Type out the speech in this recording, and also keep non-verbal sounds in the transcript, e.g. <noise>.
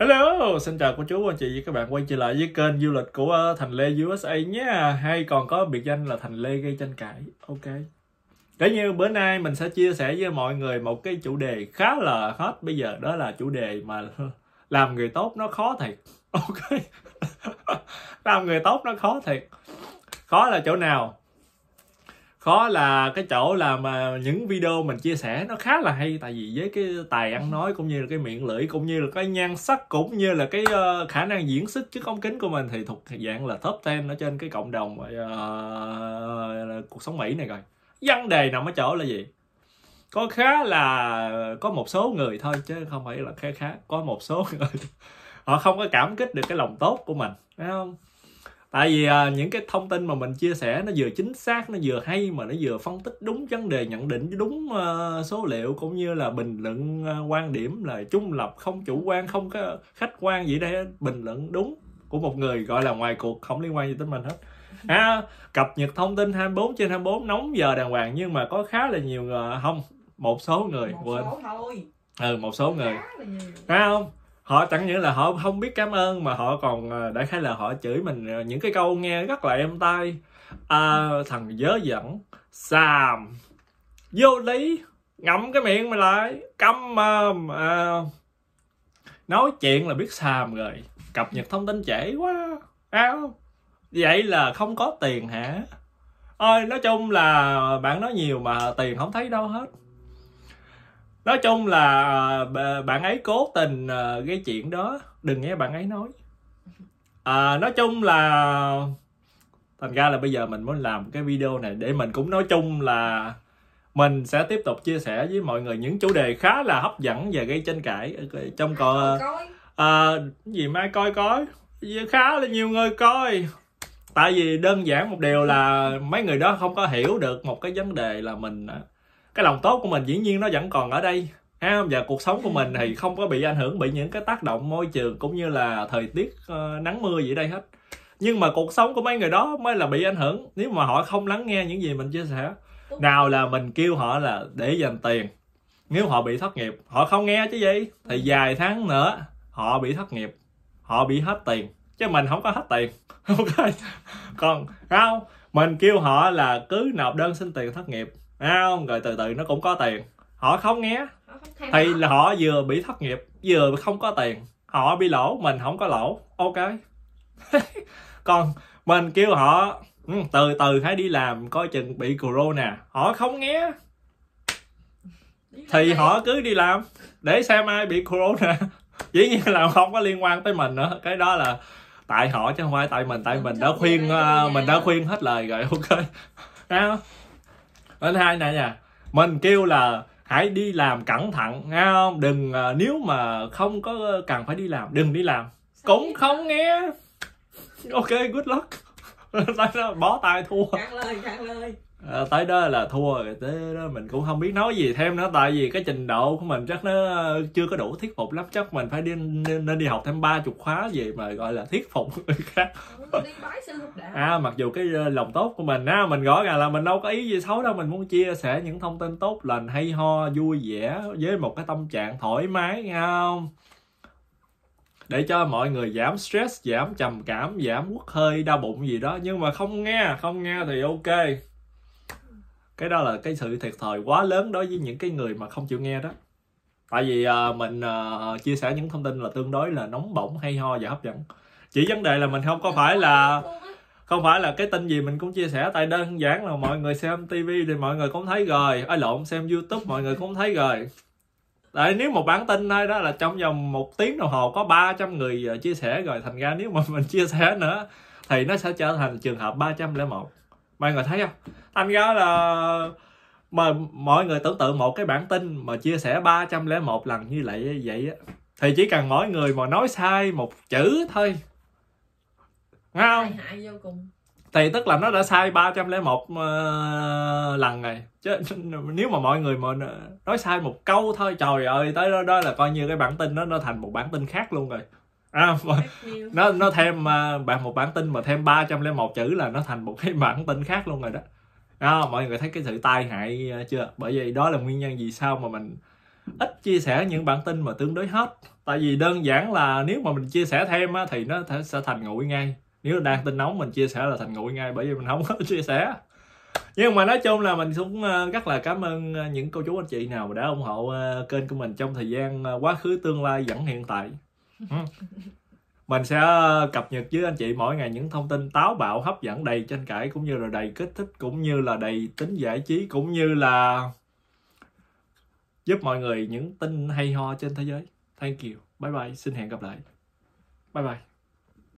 Hello, xin chào cô chú, anh chị và các bạn quay trở lại với kênh du lịch của ờ, Thành Lê USA nhé Hay còn có biệt danh là Thành Lê gây tranh cãi Ok Kể như bữa nay mình sẽ chia sẻ với mọi người một cái chủ đề khá là hot bây giờ Đó là chủ đề mà <laughs> làm người tốt nó khó thiệt Ok <laughs> Làm người tốt nó khó thiệt Khó là chỗ nào? khó là cái chỗ là mà những video mình chia sẻ nó khá là hay tại vì với cái tài ăn nói cũng như là cái miệng lưỡi cũng như là cái nhan sắc cũng như là cái ờ, khả năng diễn xuất trước ống kính của mình thì thuộc dạng là top 10 ở trên cái cộng đồng uh, cuộc sống mỹ này rồi vấn đề nằm ở chỗ là gì có khá là có một số người thôi chứ không phải là khá khá có một số người <laughs> họ không có cảm kích được cái lòng tốt của mình phải không tại vì à, những cái thông tin mà mình chia sẻ nó vừa chính xác nó vừa hay mà nó vừa phân tích đúng vấn đề nhận định đúng uh, số liệu cũng như là bình luận uh, quan điểm là trung lập không chủ quan không có khách quan gì đây bình luận đúng của một người gọi là ngoài cuộc không liên quan gì tới mình hết à, cập nhật thông tin 24 trên 24 nóng giờ đàng hoàng nhưng mà có khá là nhiều người không một số người một quên số thôi ừ một số người ra không họ chẳng những là họ không biết cảm ơn mà họ còn ờ, đại khái là họ chửi mình ờ, những cái câu nghe rất là em tai à, thằng dớ dẫn xàm vô lý ngậm cái miệng mày lại câm mồm à, nói chuyện là biết xàm rồi cập nhật thông tin trễ quá áo vậy là không có tiền hả ôi nói chung là bạn nói nhiều mà tiền không thấy đâu hết nói chung là ờ, bạn ấy cố tình gây ờ, chuyện đó đừng nghe bạn ấy nói à, nói chung là thành ra là bây giờ mình muốn làm cái video này để mình cũng nói chung là mình sẽ tiếp tục chia sẻ với mọi người những chủ đề khá là hấp dẫn và gây tranh cãi trong cò à, gì mai coi coi khá là nhiều người coi tại vì đơn giản một điều là mấy người đó không có hiểu được một cái vấn đề là mình cái lòng tốt của mình dĩ nhiên nó vẫn còn ở đây ha và cuộc sống của mình thì ừ. không có bị ảnh hưởng bởi những cái tác động môi trường cũng như là thời tiết uh, nắng mưa gì đây hết nhưng mà cuộc sống của mấy người đó mới là bị ảnh hưởng nếu mà họ không lắng nghe những gì mình chia sẻ nào là mình kêu họ là để dành tiền nếu họ bị thất nghiệp họ không nghe chứ gì thì ừ. vài tháng nữa họ bị thất nghiệp họ bị hết tiền chứ mình không có hết tiền <laughs> ok còn không mình kêu họ là cứ nộp đơn xin tiền thất nghiệp Thấy không? Rồi từ từ nó cũng có tiền. Họ không nghe. thì là họ vừa bị thất nghiệp, vừa không có tiền. Họ bị lỗ, mình không có lỗ. Ok. <laughs> Còn mình kêu họ ừ, từ từ hãy đi làm coi chừng bị corona. Họ không nghe. Thì họ cứ đi làm để xem ai bị corona. <laughs> Dĩ nhiên là không có liên quan tới mình nữa. Cái đó là tại họ chứ không phải tại mình tại ờ, mình đã khuyên mình đã khuyên hết lời rồi <laughs> ok. Thấy anh hai này nha mình kêu là hãy đi làm cẩn thận nghe không đừng ờ, nếu mà không có ờ, cần phải đi làm đừng đi làm Sao cũng không nghe ok good luck <laughs> bó tay thua cạn lời cạn lời Ờ, tới đó là thua rồi tới đó mình cũng không biết nói gì thêm nữa tại vì cái trình độ của mình chắc nó chưa có đủ thuyết phục lắm chắc mình phải đi nên đi học thêm ba chục khóa gì mà gọi là thuyết phục người khác à mặc dù cái ờ, lòng tốt của mình á mình rõ ràng là mình đâu có ý gì xấu đâu mình muốn chia sẻ những thông tin tốt lành hay ho vui vẻ với một cái tâm trạng thoải mái nghe không để cho mọi người giảm stress giảm trầm cảm giảm uất hơi đau bụng gì đó nhưng mà không nghe không nghe thì ok cái đó là cái sự thiệt thòi quá lớn đối với những cái người mà không chịu nghe đó tại vì à, mình à, chia sẻ những thông tin là tương đối là nóng bỏng hay ho và hấp dẫn chỉ vấn đề là mình không có phải là không phải là cái tin gì mình cũng chia sẻ tại đơn giản là mọi người xem TV thì mọi người cũng thấy rồi ai lộn xem youtube mọi người cũng thấy rồi Tại nếu một bản tin thôi đó là trong vòng một tiếng đồng hồ có 300 người à, chia sẻ rồi thành ra nếu mà mình <laughs> chia sẻ nữa thì nó sẽ trở thành trường hợp 301 mọi người thấy không anh ra là mà mọi người tưởng tượng một cái bản tin mà chia sẻ 301 lần như lại vậy á thì chỉ cần mỗi người mà nói sai một chữ thôi nghe không thì tức là nó đã sai 301 uh, ờ, lần rồi chứ nếu mà mọi người mà nói sai một câu thôi trời ơi tới đó, đó là coi như cái bản tin đó nó thành một bản tin khác luôn rồi à, vâng. nó nó thêm à, bạn một bản tin mà thêm 301 chữ là nó thành một cái <laughs> bản tin khác luôn rồi đó đó, mọi người thấy cái sự tai hại à, chưa bởi vì đó là nguyên nhân vì sao mà mình ít chia sẻ những bản tin mà tương đối hết tại vì đơn giản là nếu mà mình chia sẻ thêm á, thì nó sẽ thành nguội ngay nếu đang tin nóng mình chia sẻ là thành nguội ngay bởi vì mình không có <laughs> chia sẻ nhưng mà nói chung là mình cũng à, rất là cảm ơn những cô chú anh chị nào đã ủng hộ kênh của mình trong thời gian quá khứ tương lai vẫn hiện tại Ừ. mình sẽ ờ, cập nhật với anh chị mỗi ngày những thông tin táo bạo hấp dẫn đầy tranh cãi cũng như là đầy kích thích cũng như là đầy tính giải trí cũng như là giúp mọi người những tin hay ho trên thế giới thank you bye bye xin hẹn gặp lại bye bye